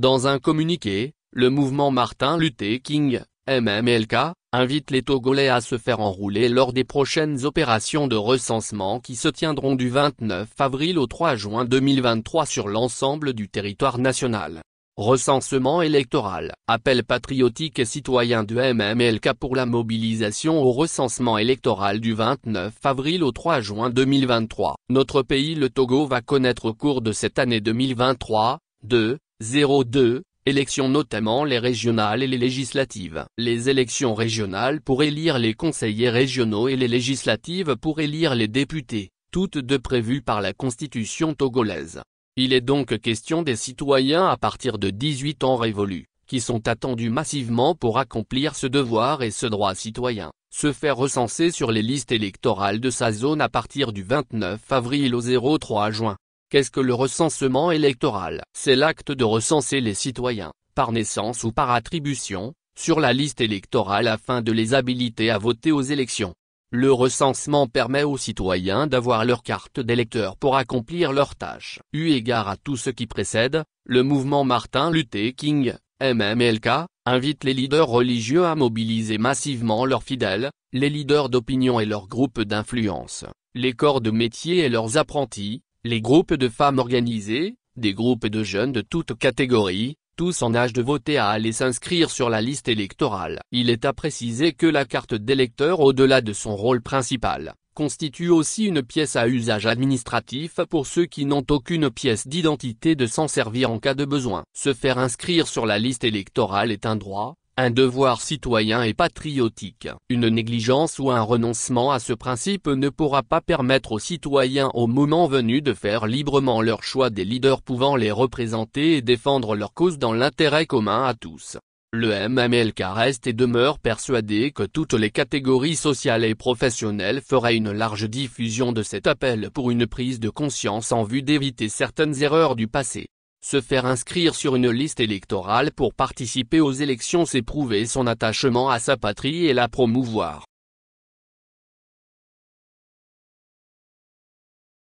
Dans un communiqué, le mouvement Martin Luther King, MMLK, invite les Togolais à se faire enrouler lors des prochaines opérations de recensement qui se tiendront du 29 avril au 3 juin 2023 sur l'ensemble du territoire national. Recensement électoral. Appel patriotique et citoyen de MMLK pour la mobilisation au recensement électoral du 29 avril au 3 juin 2023. Notre pays le Togo va connaître au cours de cette année 2023, deux. 02, élections notamment les régionales et les législatives. Les élections régionales pour élire les conseillers régionaux et les législatives pour élire les députés, toutes deux prévues par la constitution togolaise. Il est donc question des citoyens à partir de 18 ans révolus, qui sont attendus massivement pour accomplir ce devoir et ce droit citoyen, se faire recenser sur les listes électorales de sa zone à partir du 29 avril au 03 juin. Qu'est-ce que le recensement électoral C'est l'acte de recenser les citoyens, par naissance ou par attribution, sur la liste électorale afin de les habiliter à voter aux élections. Le recensement permet aux citoyens d'avoir leur carte d'électeur pour accomplir leurs tâches. Eu égard à tout ce qui précède, le mouvement Martin Luther King, MMLK, invite les leaders religieux à mobiliser massivement leurs fidèles, les leaders d'opinion et leurs groupes d'influence, les corps de métier et leurs apprentis, les groupes de femmes organisées, des groupes de jeunes de toutes catégories, tous en âge de voter à aller s'inscrire sur la liste électorale. Il est à préciser que la carte d'électeur au-delà de son rôle principal, constitue aussi une pièce à usage administratif pour ceux qui n'ont aucune pièce d'identité de s'en servir en cas de besoin. Se faire inscrire sur la liste électorale est un droit, un devoir citoyen et patriotique. Une négligence ou un renoncement à ce principe ne pourra pas permettre aux citoyens au moment venu de faire librement leur choix des leaders pouvant les représenter et défendre leur cause dans l'intérêt commun à tous. Le MMLK reste et demeure persuadé que toutes les catégories sociales et professionnelles feraient une large diffusion de cet appel pour une prise de conscience en vue d'éviter certaines erreurs du passé. Se faire inscrire sur une liste électorale pour participer aux élections c'est prouver son attachement à sa patrie et la promouvoir.